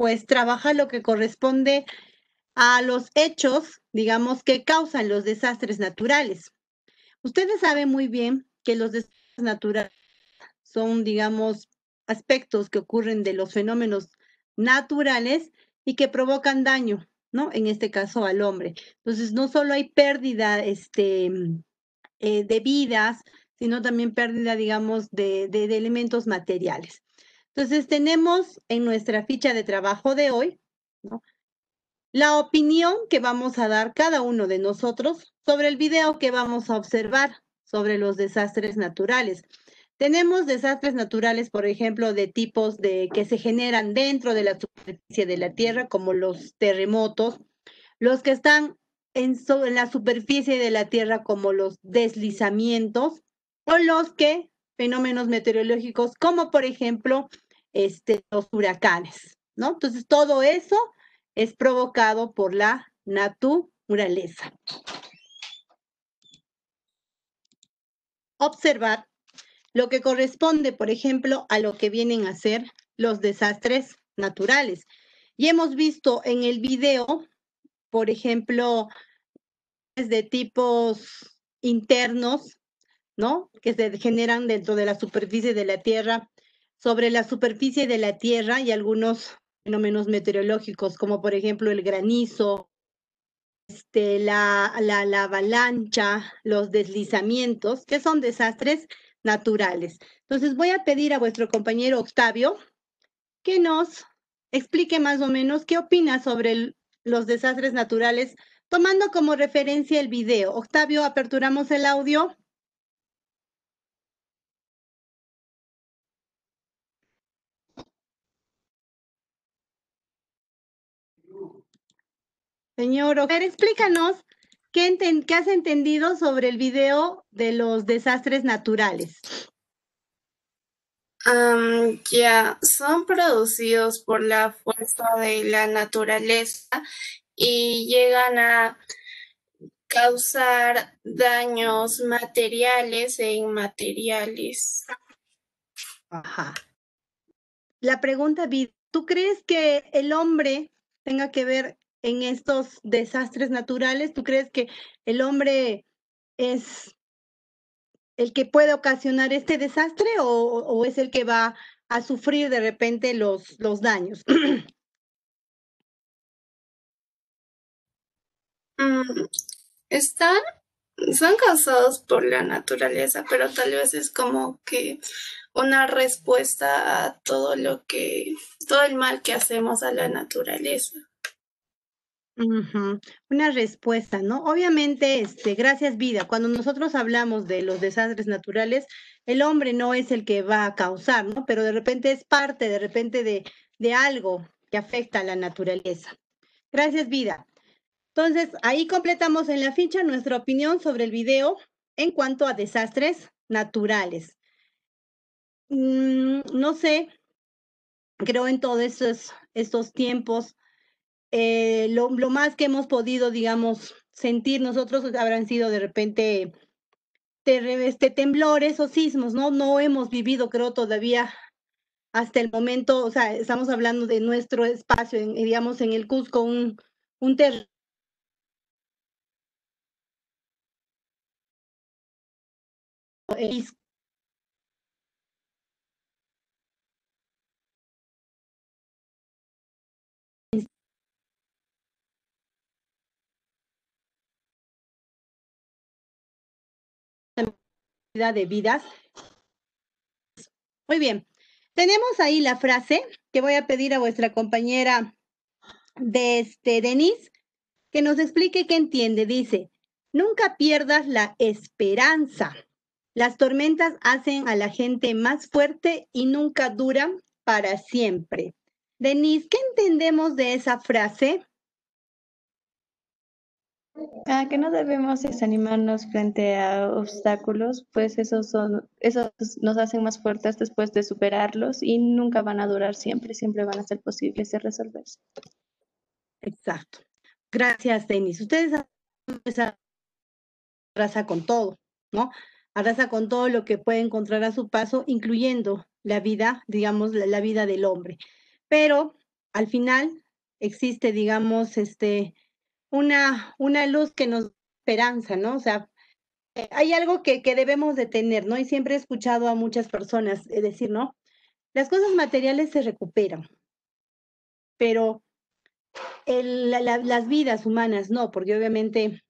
pues trabaja lo que corresponde a los hechos, digamos, que causan los desastres naturales. Ustedes saben muy bien que los desastres naturales son, digamos, aspectos que ocurren de los fenómenos naturales y que provocan daño, ¿no? En este caso al hombre. Entonces, no solo hay pérdida este, mm, eh, de vidas, sino también pérdida, digamos, de elementos materiales. Entonces, tenemos en nuestra ficha de trabajo de hoy la opinión que vamos a dar cada uno de nosotros sobre el video que vamos a observar sobre los desastres naturales. Tenemos desastres naturales, por ejemplo, de tipos de que se generan dentro de la superficie de la Tierra, como los terremotos, los que están en, en la superficie de la Tierra, como los deslizamientos, o los que fenómenos meteorológicos como por ejemplo este, los huracanes, ¿no? Entonces todo eso es provocado por la naturaleza. Observar lo que corresponde, por ejemplo, a lo que vienen a ser los desastres naturales. Y hemos visto en el video, por ejemplo, de tipos internos que se generan dentro de la superficie de la Tierra, sobre la superficie de la Tierra y algunos fenómenos meteorológicos, como por ejemplo el granizo, este, la, la, avalancha, los deslizamientos, que son desastres naturales. Entonces voy a pedir a vuestro compañero Octavio que nos explique más o menos qué opina sobre los desastres naturales, tomando como referencia el video. Octavio, aperturamos el audio. Señor explícanos qué, has entendido sobre el video de los desastres naturales. ya son producidos por la fuerza de la naturaleza y llegan a causar daños materiales e inmateriales. Ajá. La pregunta, ¿tú crees que el hombre tenga que ver en estos desastres naturales? ¿Tú crees que el hombre es el que puede ocasionar este desastre o, es el que va a sufrir de repente los, los daños? Mm, están, son causados por la naturaleza, pero tal vez es como que una respuesta a todo lo que, todo el mal que hacemos a la naturaleza. Una respuesta, ¿no? Obviamente, este, gracias vida, cuando nosotros hablamos de los desastres naturales, el hombre no es el que va a causar, ¿no? Pero de repente es parte, de repente de, de algo que afecta a la naturaleza. Gracias vida. Entonces, ahí completamos en la ficha nuestra opinión sobre el video en cuanto a desastres naturales. Mm, no sé, creo en todos estos tiempos eh, lo, más que hemos podido, digamos, sentir nosotros habrán sido de repente este, temblores o sismos, ¿no? No hemos vivido, creo, todavía hasta el momento, o sea, estamos hablando de nuestro espacio, en, digamos, en el Cusco, un, un terreno de vidas. Muy bien, tenemos ahí la frase que voy a pedir a vuestra compañera de este, Denise que nos explique qué entiende. Dice, nunca pierdas la esperanza. Las tormentas hacen a la gente más fuerte y nunca duran para siempre. Denise, ¿qué entendemos de esa frase? Ah, que no debemos desanimarnos frente a obstáculos, pues esos, son, esos nos hacen más fuertes después de superarlos y nunca van a durar siempre, siempre van a ser posibles de resolverse. Exacto. Gracias, Denis. Ustedes arrasa con todo, ¿no? Arrasa con todo lo que puede encontrar a su paso, incluyendo la vida, digamos, la vida del hombre. Pero al final existe, digamos, este, una, una luz que nos esperanza, ¿no? O sea, eh, hay algo que, debemos de tener, ¿no? Y siempre he escuchado a muchas personas eh, decir, ¿no? Las cosas materiales se recuperan, pero las vidas humanas no, porque obviamente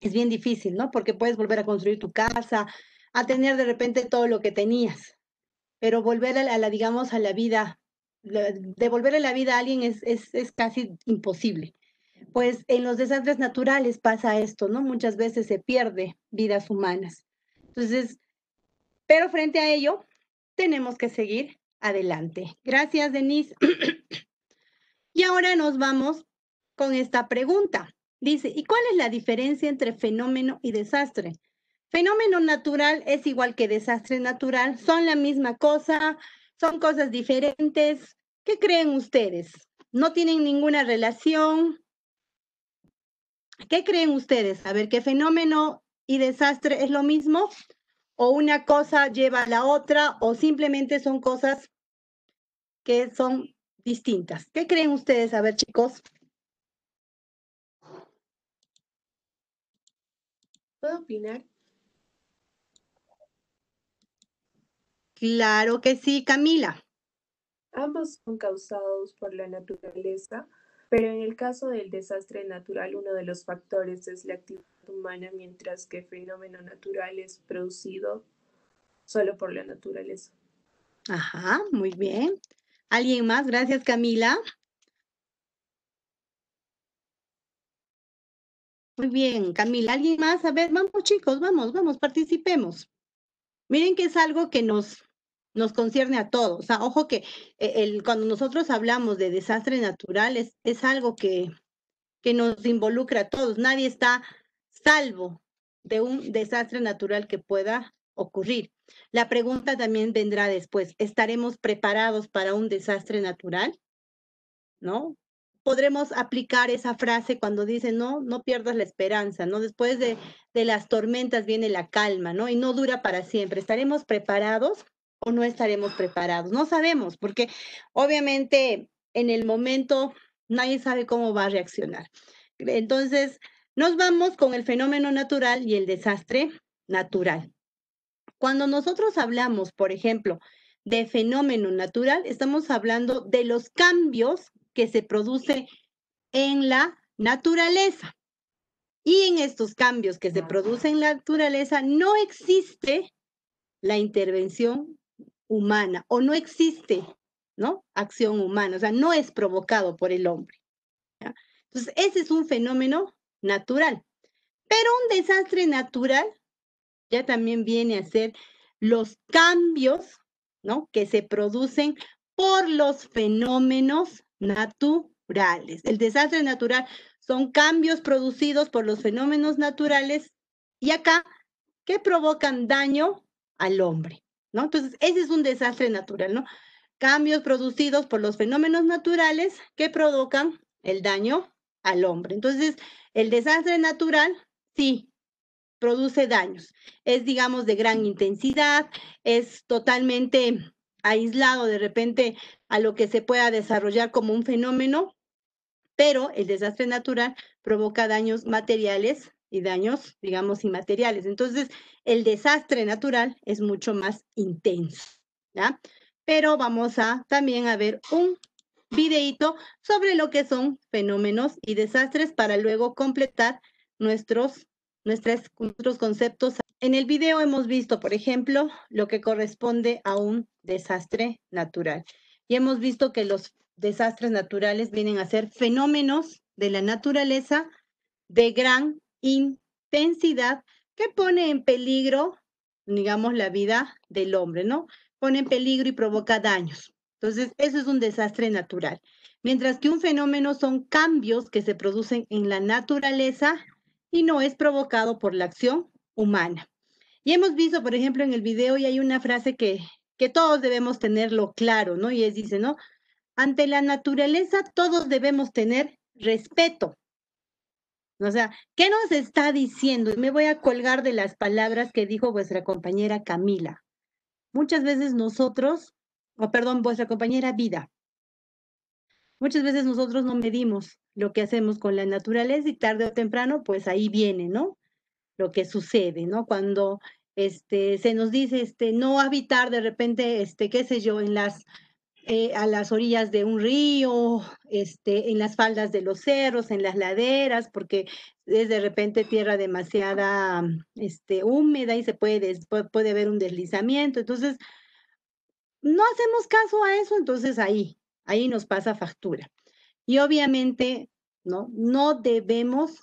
es bien difícil, ¿no? Porque puedes volver a construir tu casa, a tener de repente todo lo que tenías, pero volver a la, digamos, a la vida, devolver a la vida a alguien es, es casi imposible pues en los desastres naturales pasa esto, ¿no? Muchas veces se pierde vidas humanas. Entonces, pero frente a ello, tenemos que seguir adelante. Gracias, Denise. y ahora nos vamos con esta pregunta. Dice, ¿y cuál es la diferencia entre fenómeno y desastre? Fenómeno natural es igual que desastre natural, son la misma cosa, son cosas diferentes. ¿Qué creen ustedes? No tienen ninguna relación, ¿Qué creen ustedes? A ver, ¿qué fenómeno y desastre es lo mismo? ¿O una cosa lleva a la otra? ¿O simplemente son cosas que son distintas? ¿Qué creen ustedes? A ver, chicos. ¿Puedo opinar? Claro que sí, Camila. Ambos son causados por la naturaleza, pero en el caso del desastre natural, uno de los factores es la actividad humana, mientras que el fenómeno natural es producido solo por la naturaleza. Ajá, muy bien. ¿Alguien más? Gracias, Camila. Muy bien, Camila. ¿Alguien más? A ver, vamos chicos, vamos, vamos, participemos. Miren que es algo que nos nos concierne a todos. O sea, ojo que eh, el, cuando nosotros hablamos de desastres natural es, algo que, que nos involucra a todos. Nadie está salvo de un desastre natural que pueda ocurrir. La pregunta también vendrá después. ¿Estaremos preparados para un desastre natural? ¿No? Podremos aplicar esa frase cuando dice, no, no pierdas la esperanza, ¿no? Después de, de las tormentas viene la calma, ¿no? Y no dura para siempre. ¿Estaremos preparados? o no estaremos preparados. No sabemos, porque obviamente en el momento nadie sabe cómo va a reaccionar. Entonces, nos vamos con el fenómeno natural y el desastre natural. Cuando nosotros hablamos, por ejemplo, de fenómeno natural, estamos hablando de los cambios que se producen en la naturaleza. Y en estos cambios que se producen en la naturaleza no existe la intervención humana o no existe, ¿no? Acción humana, o sea, no es provocado por el hombre. Entonces, ese es un fenómeno natural. Pero un desastre natural ya también viene a ser los cambios, ¿no? Que se producen por los fenómenos naturales. El desastre natural son cambios producidos por los fenómenos naturales y acá que provocan daño al hombre. Entonces, ese es un desastre natural, ¿no? Cambios producidos por los fenómenos naturales que provocan el daño al hombre. Entonces, el desastre natural, sí, produce daños. Es, digamos, de gran intensidad, es totalmente aislado de repente a lo que se pueda desarrollar como un fenómeno, pero el desastre natural provoca daños materiales y daños, digamos, inmateriales. Entonces, el desastre natural es mucho más intenso, ¿ya? Pero vamos a también a ver un videíto sobre lo que son fenómenos y desastres para luego completar nuestros, nuestros, nuestros conceptos. En el video hemos visto, por ejemplo, lo que corresponde a un desastre natural. Y hemos visto que los desastres naturales vienen a ser fenómenos de la naturaleza de gran intensidad que pone en peligro, digamos, la vida del hombre, ¿no? Pone en peligro y provoca daños. Entonces, eso es un desastre natural. Mientras que un fenómeno son cambios que se producen en la naturaleza y no es provocado por la acción humana. Y hemos visto, por ejemplo, en el video y hay una frase que, que todos debemos tenerlo claro, ¿no? Y es dice, ¿no? Ante la naturaleza todos debemos tener respeto, o sea, ¿qué nos está diciendo? me voy a colgar de las palabras que dijo vuestra compañera Camila. Muchas veces nosotros, o perdón, vuestra compañera Vida, muchas veces nosotros no medimos lo que hacemos con la naturaleza y tarde o temprano, pues ahí viene, ¿no? Lo que sucede, ¿no? Cuando este, se nos dice, este, no habitar de repente, este, qué sé yo, en las eh, a las orillas de un río, este, en las faldas de los cerros, en las laderas, porque es de repente tierra demasiada mm, este, húmeda y se puede, puede haber un deslizamiento. Entonces, no hacemos caso a eso, entonces ahí, ahí nos pasa factura. Y obviamente, ¿no? No debemos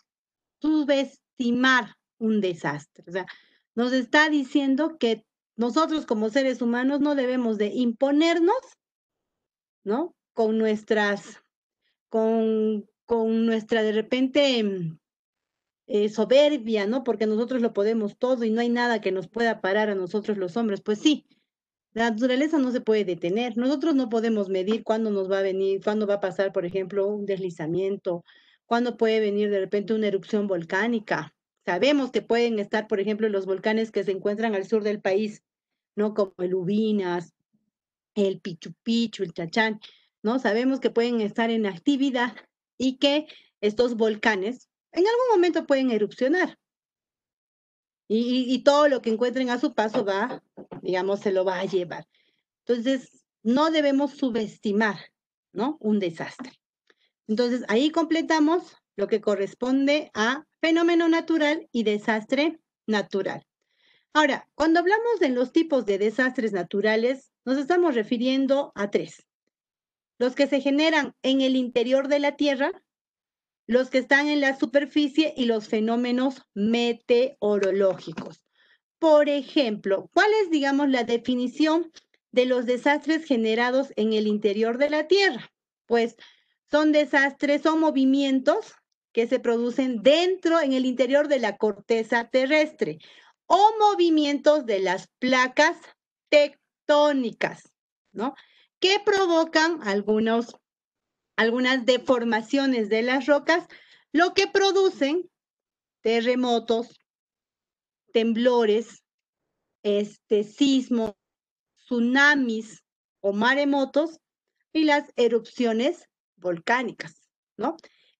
subestimar un desastre. O sea, nos está diciendo que nosotros como seres humanos no debemos de imponernos con nuestras, con, con nuestra de repente mm, eh, soberbia, ¿no? Porque nosotros lo podemos todo y no hay nada que nos pueda parar a nosotros los hombres. Pues sí, la naturaleza no se puede detener. Nosotros no podemos medir cuándo nos va a venir, cuándo va a pasar, por ejemplo, un deslizamiento, cuándo puede venir de repente una erupción volcánica. Sabemos que pueden estar, por ejemplo, los volcanes que se encuentran al sur del país, ¿no? Como el Ubinas, el pichupichu el chachán, ¿no? Sabemos que pueden estar en actividad y que estos volcanes en algún momento pueden erupcionar. Y, y, todo lo que encuentren a su paso va, digamos, se lo va a llevar. Entonces, no debemos subestimar, ¿no? Un desastre. Entonces, ahí completamos lo que corresponde a fenómeno natural y desastre natural. Ahora, cuando hablamos de los tipos de desastres naturales, nos estamos refiriendo a tres. Los que se generan en el interior de la Tierra, los que están en la superficie y los fenómenos meteorológicos. Por ejemplo, ¿cuál es, digamos, la definición de los desastres generados en el interior de la Tierra? Pues son desastres, o movimientos que se producen dentro, en el interior de la corteza terrestre, o movimientos de las placas tectónicas ¿no? Que provocan algunos, algunas deformaciones de las rocas, lo que producen terremotos, temblores, este, sismos, tsunamis o maremotos y las erupciones volcánicas, ¿no?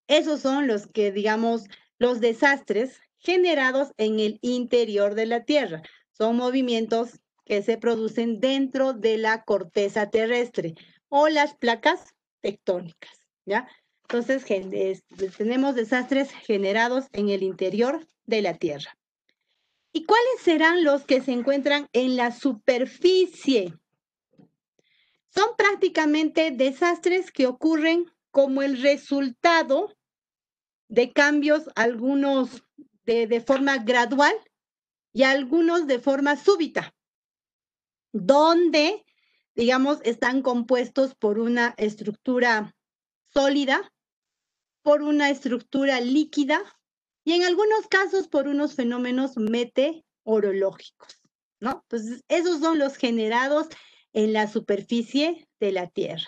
Esos son los que, digamos, los desastres generados en el interior de la Tierra. Son movimientos que se producen dentro de la corteza terrestre o las placas tectónicas, ¿ya? Entonces, tenemos desastres generados en el interior de la Tierra. ¿Y cuáles serán los que se encuentran en la superficie? Son prácticamente desastres que ocurren como el resultado de cambios, algunos de forma gradual y algunos de forma súbita donde, digamos, están compuestos por una estructura sólida, por una estructura líquida y en algunos casos por unos fenómenos meteorológicos, ¿no? Entonces, esos son los generados en la superficie de la Tierra.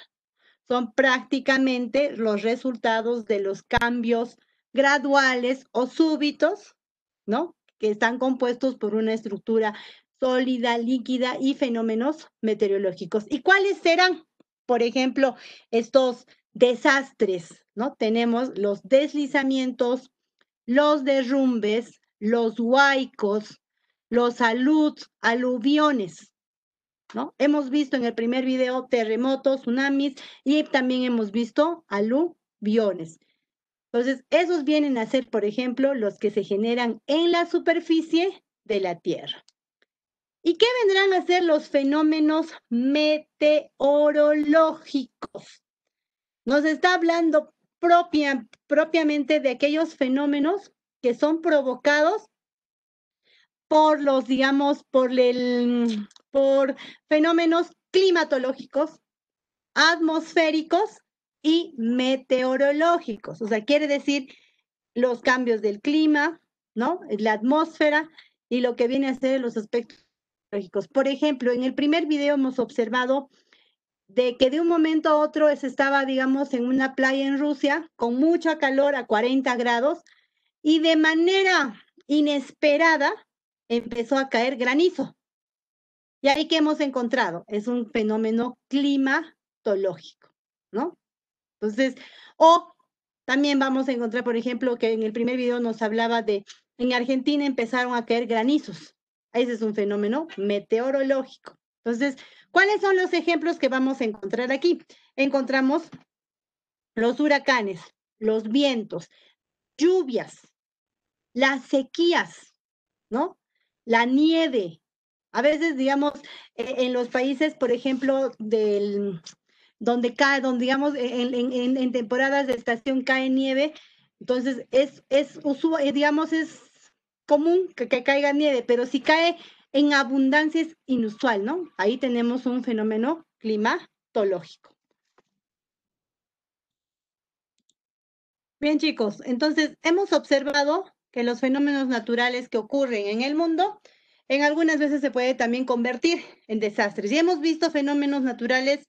Son prácticamente los resultados de los cambios graduales o súbitos, ¿no? Que están compuestos por una estructura sólida, líquida y fenómenos meteorológicos. ¿Y cuáles serán? Por ejemplo, estos desastres, ¿no? Tenemos los deslizamientos, los derrumbes, los huaicos, los alud, aluviones, ¿no? Hemos visto en el primer video terremotos, tsunamis y también hemos visto aluviones. Entonces, esos vienen a ser, por ejemplo, los que se generan en la superficie de la Tierra. ¿Y qué vendrán a ser los fenómenos meteorológicos? Nos está hablando propiamente de aquellos fenómenos que son provocados por los, digamos, por, el, por fenómenos climatológicos, atmosféricos y meteorológicos. O sea, quiere decir los cambios del clima, ¿no? La atmósfera y lo que viene a ser los aspectos por ejemplo, en el primer video hemos observado de que de un momento a otro se estaba, digamos, en una playa en Rusia con mucho calor a 40 grados y de manera inesperada empezó a caer granizo. Y ahí que hemos encontrado, es un fenómeno climatológico, ¿no? Entonces, o también vamos a encontrar, por ejemplo, que en el primer video nos hablaba de, en Argentina empezaron a caer granizos. Ese es un fenómeno meteorológico. Entonces, ¿cuáles son los ejemplos que vamos a encontrar aquí? Encontramos los huracanes, los vientos, lluvias, las sequías, ¿no? La nieve. A veces, digamos, e-, en los países, por ejemplo, del, donde cae, donde digamos, e-, en, temporadas de estación cae nieve, entonces es, es, eh, digamos, es común que, caiga nieve, pero si cae en abundancia es inusual, ¿no? Ahí tenemos un fenómeno climatológico. Bien, chicos, entonces hemos observado que los fenómenos naturales que ocurren en el mundo en algunas veces se puede también convertir en desastres. Y hemos visto fenómenos naturales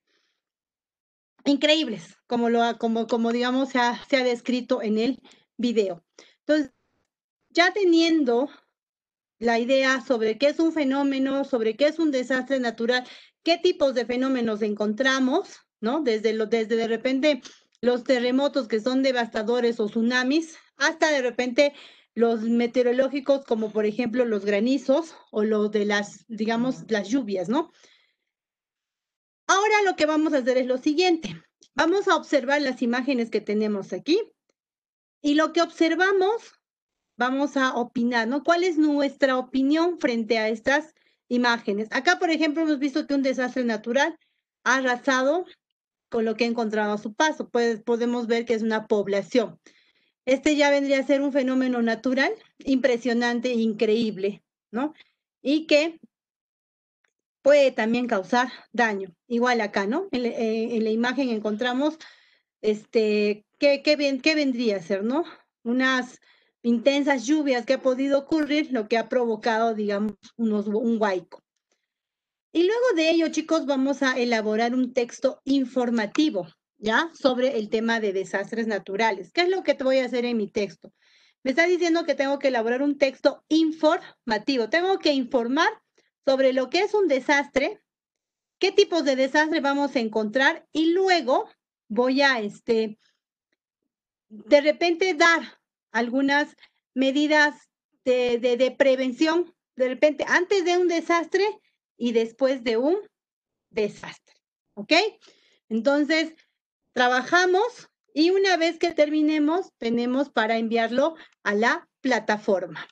increíbles, como, lo, como, como digamos, se ha, se ha descrito en el video. Entonces, ya teniendo la idea sobre qué es un fenómeno, sobre qué es un desastre natural, qué tipos de fenómenos encontramos, ¿no? Desde, desde de repente los terremotos que son devastadores o tsunamis, hasta de repente los meteorológicos como por ejemplo los granizos o los de las, digamos, las lluvias, ¿no? Ahora lo que vamos a hacer es lo siguiente. Vamos a observar las imágenes que tenemos aquí y lo que observamos vamos a opinar, ¿no? ¿Cuál es nuestra opinión frente a estas imágenes? Acá, por ejemplo, hemos visto que un desastre natural ha arrasado con lo que ha encontrado a su paso. Pues podemos ver que es una población. Este ya vendría a ser un fenómeno natural impresionante e increíble, ¿no? Y que puede también causar daño. Igual acá, ¿no? En, eh, la imagen encontramos, este, ¿qué, qué, ¿qué vendría a ser, no? Unas intensas lluvias que ha podido ocurrir, lo que ha provocado, digamos, un huaico. Y luego de ello, chicos, vamos a elaborar un texto informativo, ¿ya? Sobre el tema de desastres naturales. ¿Qué es lo que te voy a hacer en mi texto? Me está diciendo que tengo que elaborar un texto informativo. Tengo que informar sobre lo que es un desastre, qué tipos de desastre vamos a encontrar y luego voy a, este, de repente dar algunas medidas de, prevención, de repente, antes de un desastre y después de un desastre. ¿Ok? Entonces, trabajamos y una vez que terminemos, tenemos para enviarlo a la plataforma.